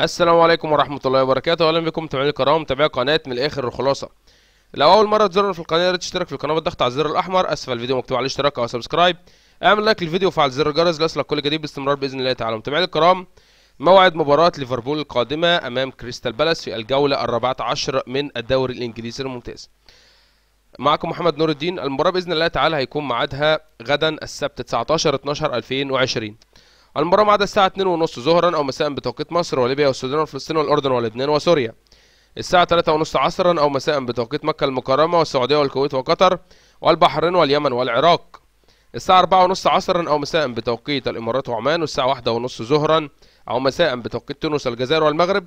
السلام عليكم ورحمة الله وبركاته أهلا بكم متابعين الكرام متابعي قناة من الآخر الخلاصة لو أول مرة تزورنا في القناة تشترك في القناة بالضغط على الزر الأحمر أسفل الفيديو مكتوب عليه اشتراك أو سبسكرايب اعمل لايك للفيديو وفعل زر الجرس ليصلك كل جديد باستمرار بإذن الله تعالى متابعين الكرام موعد مباراة ليفربول القادمة أمام كريستال بالاس في الجولة الرابعة عشر من الدوري الإنجليزي الممتاز معكم محمد نور الدين المباراة بإذن الله تعالى هيكون ميعادها غدا السبت 19 12 2020 المباراة ميعادها الساعة 2:30 ظهرا أو مساء بتوقيت مصر وليبيا والسودان وفلسطين والأردن ولبنان وسوريا. الساعة 3:30 عصرا أو مساء بتوقيت مكة المكرمة والسعودية والكويت وقطر والبحرين واليمن والعراق. الساعة 4:30 عصرا أو مساء بتوقيت الإمارات وعمان والساعة 1:30 ظهرا أو مساء بتوقيت تونس الجزائر والمغرب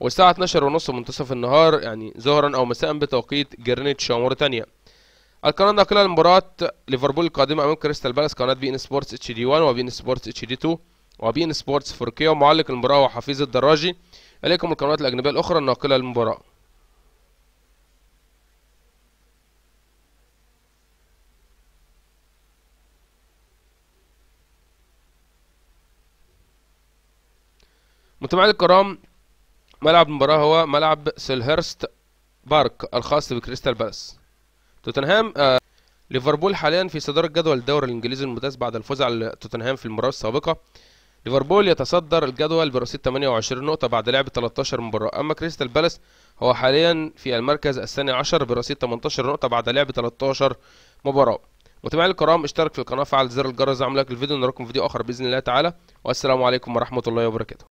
والساعة 12:30 منتصف النهار يعني ظهرا أو مساء بتوقيت جرينتش وموريتانيا. القناه الناقله لمباراه ليفربول القادمه امام كريستال بالاس قناه بي ان سبورتس اتش دي 1 وبي ان سبورتس اتش دي 2 وبي ان سبورتس فوركيا ومعلق المباراه هو حفيظ الدراجي اليكم القنوات الاجنبيه الاخرى الناقله للمباراه متابعينا الكرام ملعب المباراة هو ملعب سيلهرست بارك الخاص بكريستال بالاس توتنهام آه، ليفربول حاليا في صدارة جدول الدوري الانجليزي الممتاز بعد الفوز على توتنهام في المباراة السابقة ليفربول يتصدر الجدول برصيد 28 نقطة بعد لعب 13 مباراة أما كريستال بالاس هو حاليا في المركز الثاني عشر برصيد 18 نقطة بعد لعب 13 مباراة متابعي الكرام اشترك في القناة فعل زر الجرس دعم لايك الفيديو نراكم فيديو آخر بإذن الله تعالى والسلام عليكم ورحمة الله وبركاته